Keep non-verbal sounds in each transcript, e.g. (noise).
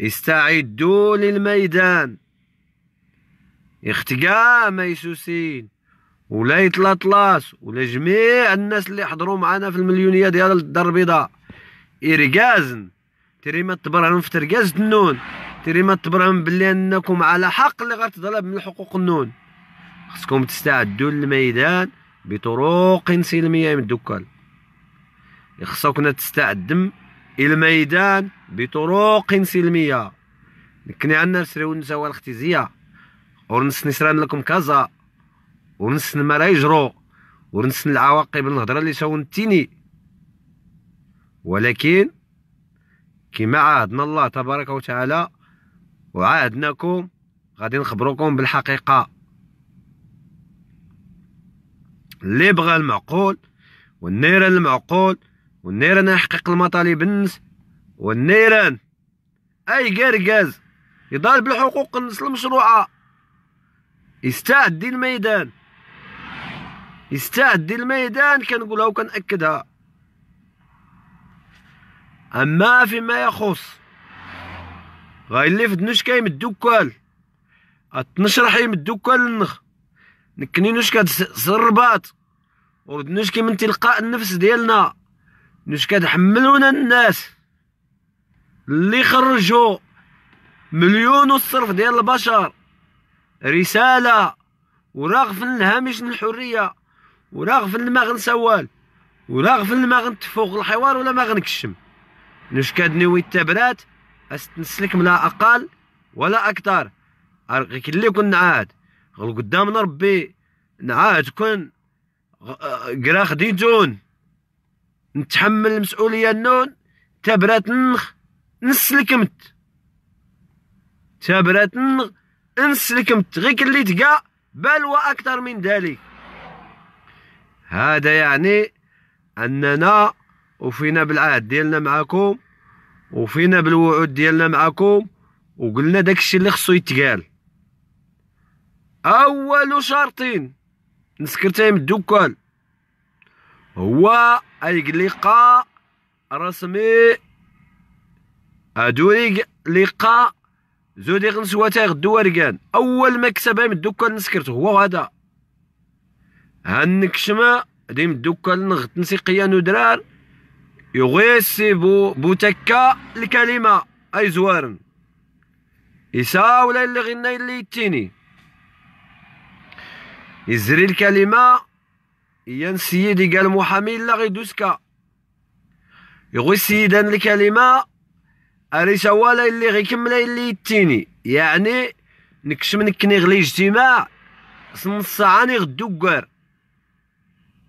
استعدوا للميدان اختقاء ميسوسين ولا يتلطلاس ولا جميع الناس اللي حضروا معنا في المليونية ديال الدار البيضاء إركازن تري ما تبرعهم في ترقاز النون تري ما تبرعهم بلي أنكم على حق اللي غتطلب من حقوق النون خصكم تستعدوا للميدان بطرق سلمية من الدكال خصكم تستعدم الميدان بطرق سلميه نكني عنا نسريو النساوة الاختزية ورنس نسران لكم كازا ونس ما لا يجرو ونس العواقب الهضره اللي ساونتيني ولكن كما عاهدنا الله تبارك وتعالى وعاهدناكم غادي نخبروكم بالحقيقه اللي بغى المعقول والنيرة المعقول والنيران يحقق المطالب النس والنيران اي قرقاز يضال بالحقوق النس المشروعه يستعد الميدان يستعد الميدان كنقولها وكنأكدها اما فيما يخص غاي اللي في دنش كيمدو كال اتنشر راح يمدو كال النخ نكني نوش كتسربات وردنوش من تلقاء النفس ديالنا نش كتحملونا الناس اللي خرجوا مليون والصرف ديال البشر رسالة وراغف الهامش الحرية وراغف ما غنسوال وراغف ما غنتفوق الحوار ولا ما غنكشم نش كنوي التبرات استنسلك لا أقل ولا أكثر غير اللي كون نعاد قدامنا ربي نعاد كون كرا آه، آه، خديتون نتحمل المسؤوليه النون تبرات نخ نسلكمت تبرات نخ نسلكمت غير اللي تقى بل واكثر من ذلك هذا يعني اننا وفينا بالعهد ديالنا معاكم وفينا بالوعود ديالنا معاكم وقلنا داكشي اللي خصو يتقال اول شرطين نسكرتهم الدكان هو اي لقاء رسمي هادو لقاء زودي غنسواتي غدو ورقان أول مكسب من الدكان نسكرت هو هذا النكشمة ديم الدكان نغت نسيقيا قيان يغيسي بو بوتكا الكلمة أي زوارن إسا ولا اللي غنى اللي يتيني يزري الكلمة هي السيد قال محامي لا غيدوز دوسكا يغوي السيد هاد الكلمه أليس ولا اللي غيكمل اللي يتيني يعني نكشم نكني غلي اجتماع نص ساعه ني غدو كار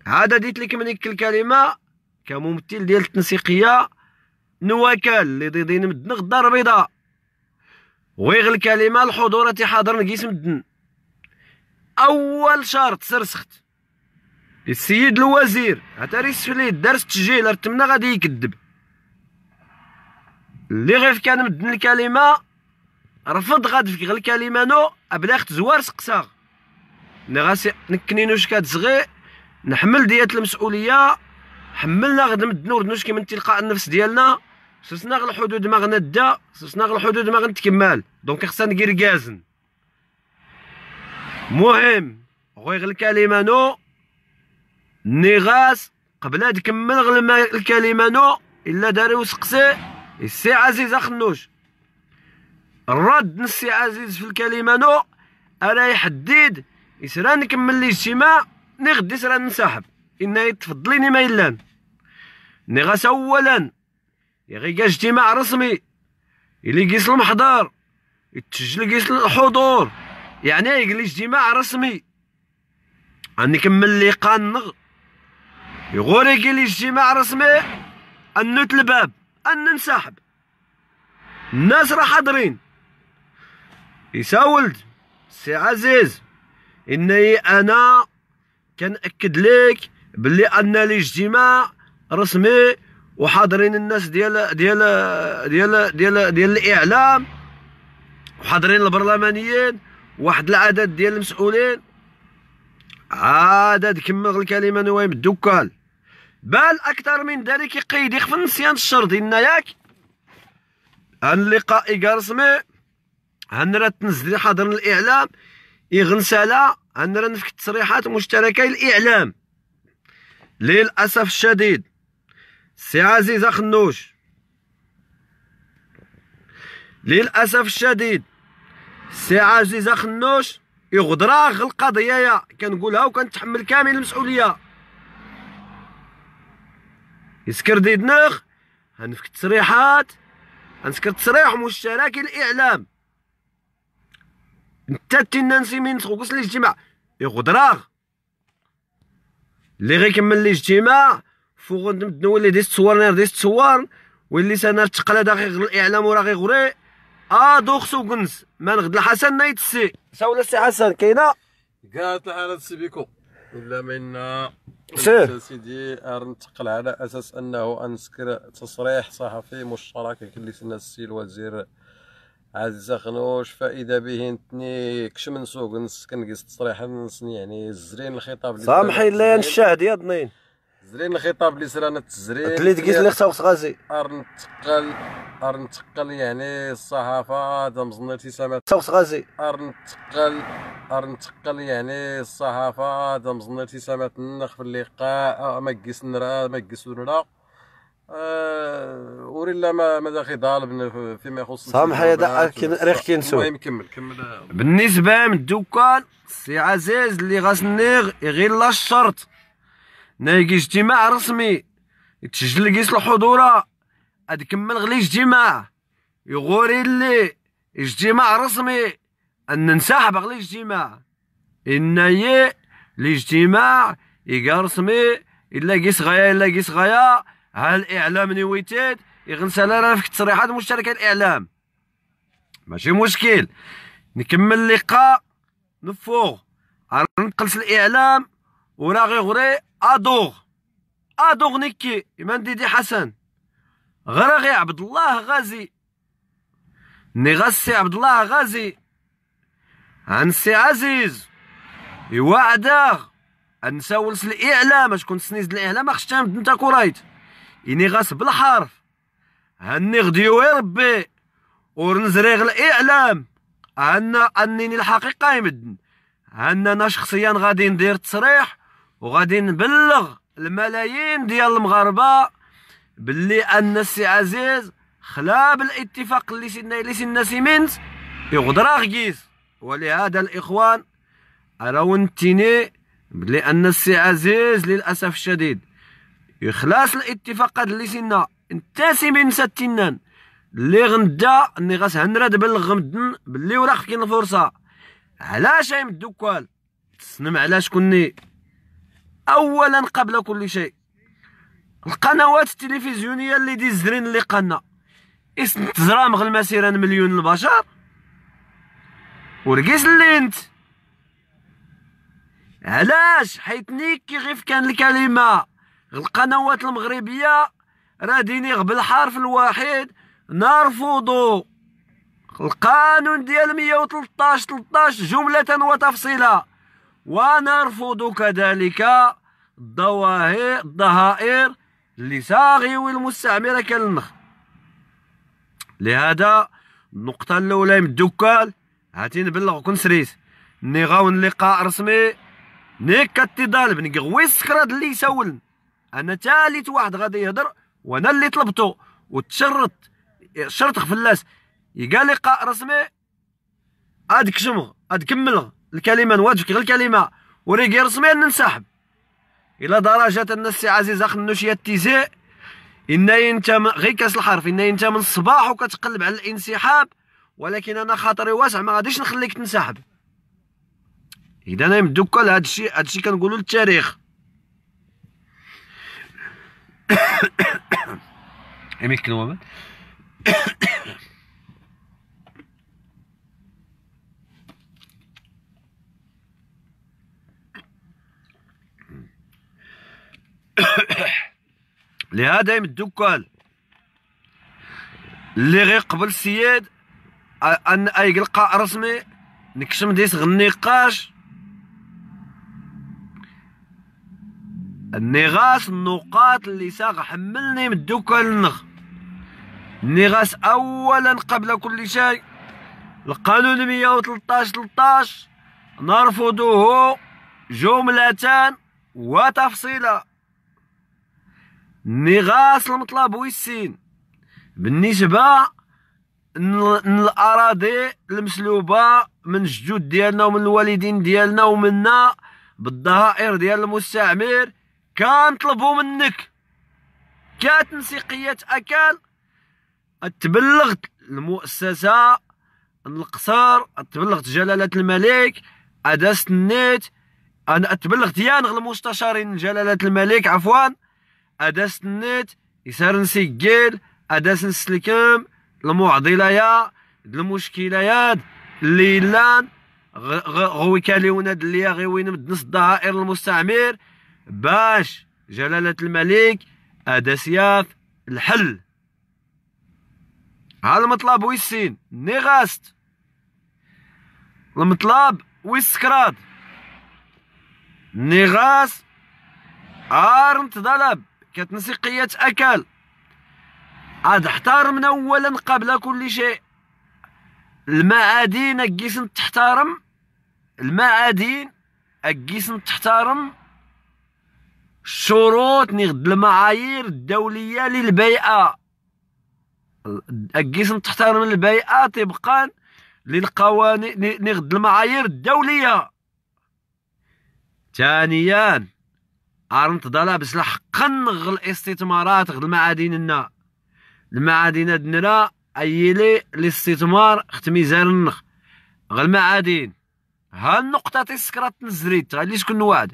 هذا ديت لك منك الكلمه كممثل ديال التنسيقيه نواكل اللي ضيضين مدن غدا البيضاء ويغ الكلمه الحضور حاضر نقيس مدن اول شرط سرسخت السيد الوزير عطاري السفلي دار التسجيل رتمنا غادي يكذب اللي غير كان مدن الكلمه رفض في غير الكلمه نو ابلاغ زوار سقساغ ني غاسي نكنينو شكات كتزغي نحمل ديات المسؤوليه حملنا غد مدنو ردنوش من تلقاء النفس ديالنا سوسنا غير الحدود ما غندا سوسنا غير الحدود ما غنتكمل دونك خصنا نكير كازن مهم غير الكلمه نو نغاس قبل هاد كمل غلما الكلمه نو الا داري وسقسي السي عزيز اخنوش الرد نسي عزيز في الكلمه نو انا يحدد إسرا نكمل الاجتماع ني غدي سرا ننسحب ان يتفضليني ما يلان اولا يغي اجتماع رسمي اللي قيس المحضر يتسجل قيس الحضور يعني يقلي اجتماع رسمي غنكمل لي قانغ يغرق الاجتماع اجتماع أن نتل الباب أن ننسحب الناس راه حاضرين يساولد سي عزيز إني أنا كنأكد لك باللي أن الاجتماع رسمي وحاضرين الناس ديال ديال ديال ديال ديال الإعلام وحاضرين البرلمانيين واحد العدد ديال المسؤولين عاد كمغ الكلمه نوايم الدكال بل اكثر من ذلك يقيدك في النسيان الشر ديالنا ياك اللقاء كارسمي هنرا تنزل حضر الاعلام يغنسالا هنرا نفك التصريحات مشتركه الاعلام للاسف الشديد سي عزيز خنوش للاسف الشديد سي عزيز خنوش يغدر غ القضيه يا كنقولها وكنتحمل كامل المسؤوليه يسكر دي دنغ هنفك التصريحات هنسكر التصريح مشترك الاعلام انت تنانسي من تخوكس الاجتماع يغدراغ اللي غيكمل الاجتماع فوق نولي ديس تصور نار ديس تصور واللي سنرتقل داخل الاعلام وراه غريق اه دوخس وكنز مال غد الحسن نايت السي ساول السي حسن كاينه قالت الحالة السي بيكو ولا منا سير سيدي ننتقل على اساس انه انسكر تصريح صحفي مشترك اللي سنا السي الوزير عزيز خنوش فاذا به نتني كشمن سوق نسكن تصريح يعني الزرين الخطاب سامحي لا الشاهد يا ضنين زرين الخطاب اللي سرانا تزرين تليت قلت اللي خصها غازي ارنتقل ارنتقل يعني الصحافه هذا مزنر ابتسامات خصها غازي ارنتقل ارنتقل يعني الصحافه هذا مزنر ابتسامات النخ في اللقاء آه، ما كيس نرا ما كيس نرا أه وريلا ما ماذا خضال فيما يخص سامح هذا ريخ كينسو المهم كمل كمل بالنسبه من الدكان سي عزيز اللي غاسنيغ غير لا الشرط ناقي اجتماع رسمي تسجل قيس الحضورة هاد كمل غلي اجتماع يغوري اللي اجتماع رسمي ان ننسحب غلي اجتماع ان يي الاجتماع يقا رسمي الا قيس غايا الا قيس غايا ها الاعلام نويتات يغنسال راه في تصريحات مشتركه الاعلام ماشي مشكل نكمل اللقاء نفوغ نقلس الاعلام وراغي غري ادوغ ادوغ نكي من ديدي حسن غراغي عبد الله غازي نغسي عبد الله غازي عن سي عزيز يوعده انساولس الاعلام اش كنت سنيز الاعلام اختام انت كورايت اني غاس بالحرف هني غديو ربي ورنزريغ الاعلام عنا انني الحقيقه يمدن عنا انا شخصيا غادي ندير تصريح وغادي نبلغ الملايين ديال المغاربه باللي ان السي عزيز خلا بالاتفاق اللي سيدنا اللي سيدنا سيمنت يغدر غيز ولهذا الاخوان راونتيني بلي ان السي عزيز للاسف الشديد يخلاص الاتفاقات اللي سينا انتسبين التنان اللي غندا اني غسهنرد بالغمدن باللي وراه خفكين الفرصه علاش يمدوكال تسنم علاش شكون اولا قبل كل شيء القنوات التلفزيونيه اللي ديزرين اللي قنا اسم تزرامغ المسيره مليون البشر ورقيس انت علاش حيت نيك غير كان الكلمه القنوات المغربيه راه دينيغ بالحرف الواحد نرفض القانون ديال 113 13 جمله وتفصيله ونرفض كذلك الضهائر لساغي المستعمرة كالنخ لهذا النقطة الأولى من الدكال هاتي نبلغ سريت ني غاون لقاء رسمي ني كتضارب ني غوي السكراد اللي يسول أنا ثالث واحد غادي يهضر وأنا اللي طلبتو وتشرط شرط خفلاس يقال لقاء رسمي هاد كشمغ كملغ الكلمه نواجهك غير الكلمه وريقي رسمي ننسحب الى درجه ان السي عزيز اخ النوشيه ان انت غير كاس الحرف ان انت من الصباح وكتقلب على الانسحاب ولكن انا خاطري واسع ما غاديش نخليك تنسحب اذا انا كل هذا الشيء هذا الشيء كنقولوا للتاريخ (coughs) امي كنوامات لهذا يم الدكان اللي غير قبل السياد ان اي لقاء رسمي نكشم ديس غنيقاش النغاس النقاط اللي ساق حملني من الدكان النغ النغاس اولا قبل كل شيء القانون 113 13 نرفضه جملتان وتفصيلا نغاس المطلب ويسين بالنسبه للأراضي المسلوبه من الجدود ديالنا ومن الوالدين ديالنا ومنا بالضهائر ديال المستعمر كنطلبوا منك كتنسيقيه اكل تبلغت المؤسسه القصر تبلغت جلاله الملك ادست النيت انا تبلغت يانغ المستشارين جلاله الملك عفوا أدسنت يسار نسجل أداس نسلكم المعضلة المشكلة يا اللي لان غوي اللي دليا وين نص الدعائر المستعمر باش جلالة الملك ياف الحل ها المطلب ويسين نيغاست المطلب ويسكراد نيغاس ارنت ضلب كتنسي قية أكل عاد احترمنا أولا قبل كل شيء المعادين أكيسن تحترم المعادين أكيسن تحترم الشروط نغد المعايير الدولية للبيئة أكيسن تحترم البيئة طبقا للقوانين نغد المعايير الدولية ثانيا ارنت ضلا بسلا حقا غ الاستثمارات المعادن النا المعادن دنرا ايلي الاستثمار ختمي زارنخ غل المعادن ها النقطة تسكرات نزريت غادي شكون واحد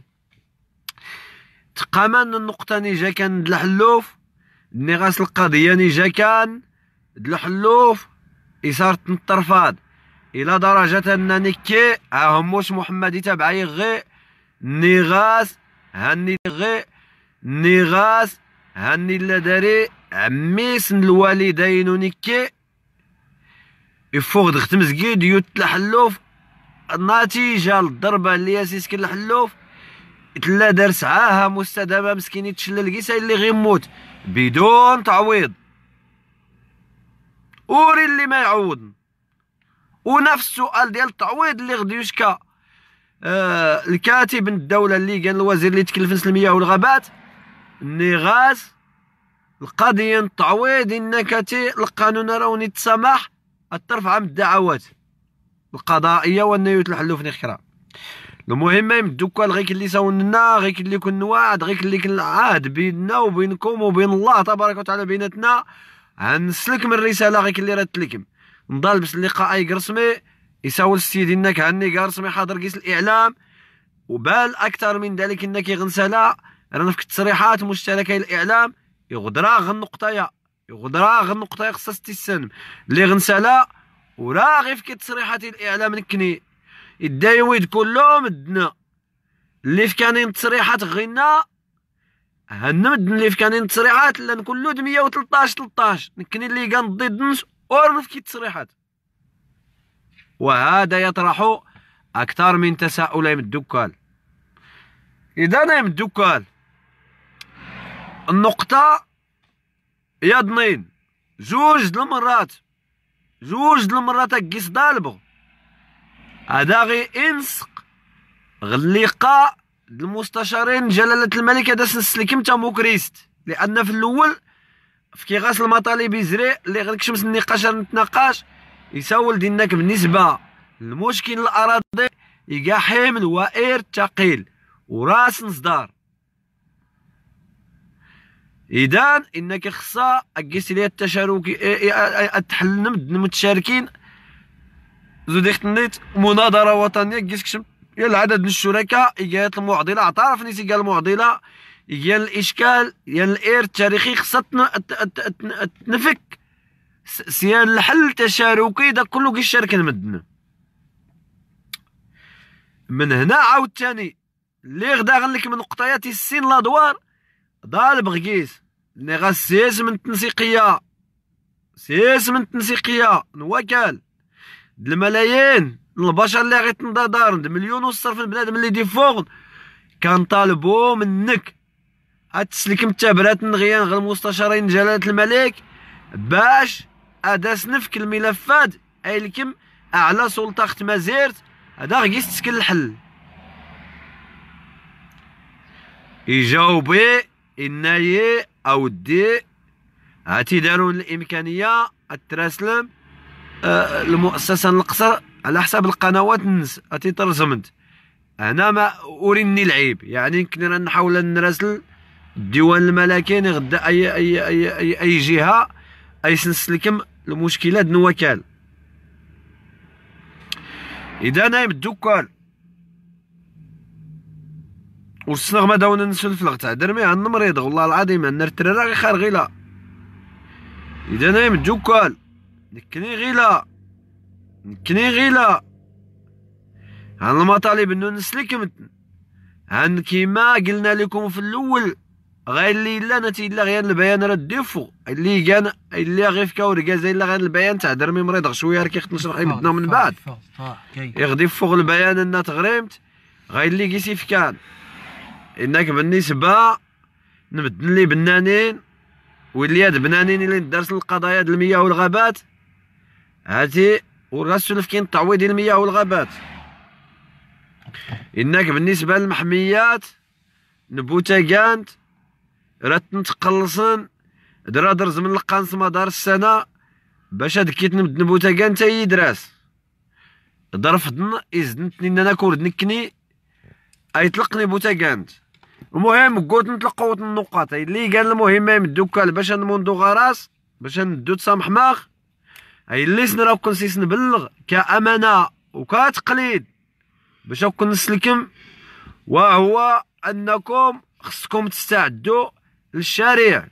تقامان النقطة نيجا كان دلحلوف ني غاس القضية نيجا كان دلحلوف إثارة الطرفاد إلى درجة أنني كي أهموش محمدي تبعي غي نيغاس هاني غي نيغاس هاني لا داري عميسن الوالدين ونكي يفوغ دخت مزقيد يوت الحلوف نتيجة الضربة اللي ياسيس كل الحلوف تلا دار سعاها مستدامة مسكين يتشلى القيسة اللي غيموت بدون تعويض اوري اللي ما يعوض ونفس السؤال ديال التعويض اللي غدي يشكى آه الكاتب الدوله اللي قال الوزير اللي تكلفنس المياه والغابات النغاس القضيه التعويض انك القانون راوني تسامح الترفع من الدعوات القضائيه وانه يتلحلوا في خيرا المهم يمدوك غير اللي ساونا غير اللي كن واعد غير اللي كن عاد بيننا وبينكم وبين الله تبارك وتعالى بيناتنا غنسلك من الرساله غير اللي تلكم نضل بس اللقاء قرسمي يساول السيد انك عني جالس ما حاضر قيس الاعلام وبال اكثر من ذلك انك غنسلا رانا في التصريحات مشتركه الاعلام يغدرا غن نقطه يغدرا غن نقطه خصها تستسلم اللي غنسالا وراه في تصريحات الاعلام نكني الدايويد كلهم دنا اللي في كانين تصريحات غنا هنمد اللي في كانين تصريحات لان كلو دمية 113 13 نكني اللي كان ضد نص كي تصريحات وهذا يطرح أكثر من تساؤل يا الدكان إذا يا الدكان النقطة يا اثنين زوج المرات زوج المرات كيس ضالبو هذا غي انسق غلقاء المستشارين جلالة الملك هذا سنسلكم تا موكريست لأن في الأول في كيغاس المطالب يزري اللي غنكشمس النقاش نتناقش يسول دينك بالنسبة للمشكل الأراضي يقا حمل وإير ثقيل وراس نصدار إذا إنك خصا أكيسيليا التشارك تحل نمد المتشاركين ديخت اختنيت مناظرة وطنية شم يا العدد الشركاء إجات المعضلة اعترف نيسي قال المعضلة يا الإشكال يا الإير التاريخي خصها تنفك سيان الحل التشاركي داك كله كيشارك المدن من هنا عاوتاني لي غدا غنلك من نقطيات السين لادوار دار بغيس غا سيس من التنسيقيه سيس من التنسيقيه نوكال الملايين البشر اللي غيتنضى دار مليون وصرف البنادم اللي دي كان كنطالبو منك هاد التسليك متابرات نغيان غير المستشارين جلاله الملك باش أدا سنفك الملفات أي لكم أعلى سلطة خت مازيرت هذا غيس تسكن الحل يجاوبي اني أودي هاتي داروا الإمكانية التراسلم آه، المؤسسة القصر على حساب القنوات نس هاتي ترزمت هنا ما أريني العيب يعني كنا نحاول نراسل الديوان الملكي غدا أي أي أي أي, أي جهة أي سنسلكم المشكله دنو وكال اذا نايم الدكان السنغ ما داونا نسلف تاع درمي عن المريض والله العظيم عندنا الترا غي خار غيلا اذا نايم الدكان نكني غيلا نكني غيلا عن المطالب انو نسلك متن عن كيما قلنا لكم في الاول غير اللي الا نتي الا غير البيان راه ديفو اللي كان اللي غير في كوركازا الا غير البيان تاع درمي مريض شويه راه كيخت نشرح لي من بعد يغدي فوق البيان ان تغريمت غير اللي كيسيف كان انك بالنسبه نبدل لي بنانين واللي هاد بنانين اللي ندرس القضايا د المياه والغابات هاتي وراس سلف كاين تعويض المياه والغابات انك بالنسبه للمحميات نبوتاكانت راتن تقلصن درا درز من القانص مدار السنه باش هاد كيت نمد نبوتا كان تاي يدراس ضرفتن ازدنتني انا كورد نكني اي طلقني بوتا كانت المهم قوت نطلقوا النقاط اللي قال المهم يمدو كال باش نموندو غراس باش ندو تسامح ماخ اي اللي كون سيس نبلغ كامانه وكتقليد باش نسلكم وهو انكم خصكم تستعدوا للشارع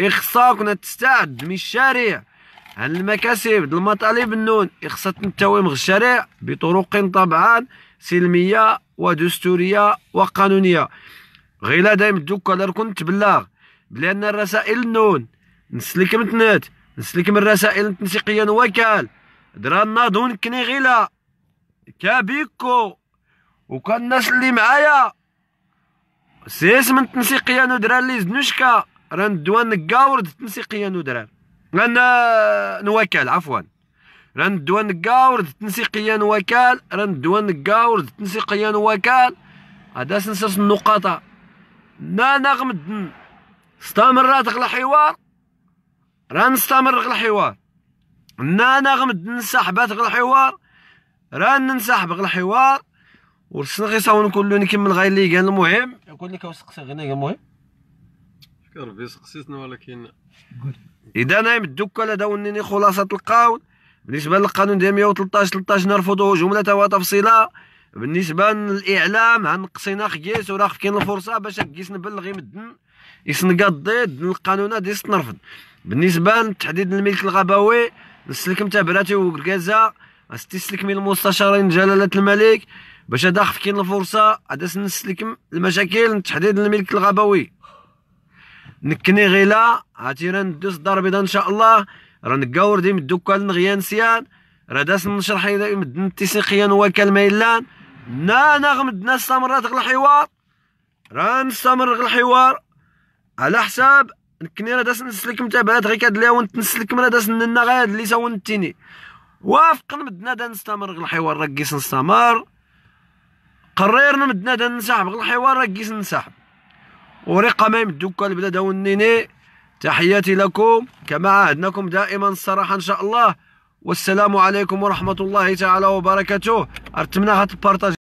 إخصاكنا تستعد من الشارع عن المكاسب المطالب النون اخصت التوامغ الشارع بطرق طبعا سلمية ودستورية وقانونية غير دايم دوكا لركن تبلغ بلأن الرسائل النون نسلك متنات نسلك من الرسائل التنسيقية نوكال درانا دون كني غيلا كابيكو وكان الناس اللي معايا سيس من التنسيقيه نودرار لي زنوشكا ران الدوان نكاورد التنسيقيه نودرار غانا آه، نوكال عفوا ران الدوان نكاورد التنسيقيه نوكال الدوان نكاورد التنسيقيه نوكال هذا سنسرس النقاط نا نغمد استمر داخل الحوار ران استمر في الحوار نا نغمد ننسحب داخل الحوار ران ننسحب في الحوار ورسنا غير صاون كلو نكمل غير اللي قال المهم يقول لك واش سقسي غير قال المهم ربي سقسيتنا ولكن اذا انا مدوك لا داونيني خلاصه القانون بالنسبه للقانون ديال 113 13 نرفضه جمله وتفصيلا بالنسبه للاعلام غنقصينا خيس وراه كاين الفرصه باش كيس نبلغ يمدن يسنقى ضد القانون هذا نرفض بالنسبه لتحديد الملك الغابوي نسلك متابراتي وكركازا استسلك من المستشارين جلاله الملك باش هذا كاين الفرصه عاد سنس لكم المشاكل تحديد الملك الغابوي نكني غيلا هاتي راندوز الدار البيضاء ان شاء الله كاور ديم الدكان نغيان سيان راه داس نشرح الى مدن التسيقيا وكال ميلان نا نا استمرت غير الحوار رانستمر غير الحوار على حساب نكني راه داس نسلك متابعات غير كاد نسلك لكم راه داس ننا غير هاد اللي ساونتيني وافق مدنا دا نستمر غير الحوار راه كيس نستمر قررنا مدنا ننسحب غير الحوار راه كيس ننسحب ورقة ما يمدوكا البلاد النيني تحياتي لكم كما عهدناكم دائما الصراحة إن شاء الله والسلام عليكم ورحمة الله تعالى وبركاته أتمنى هاد البارطاج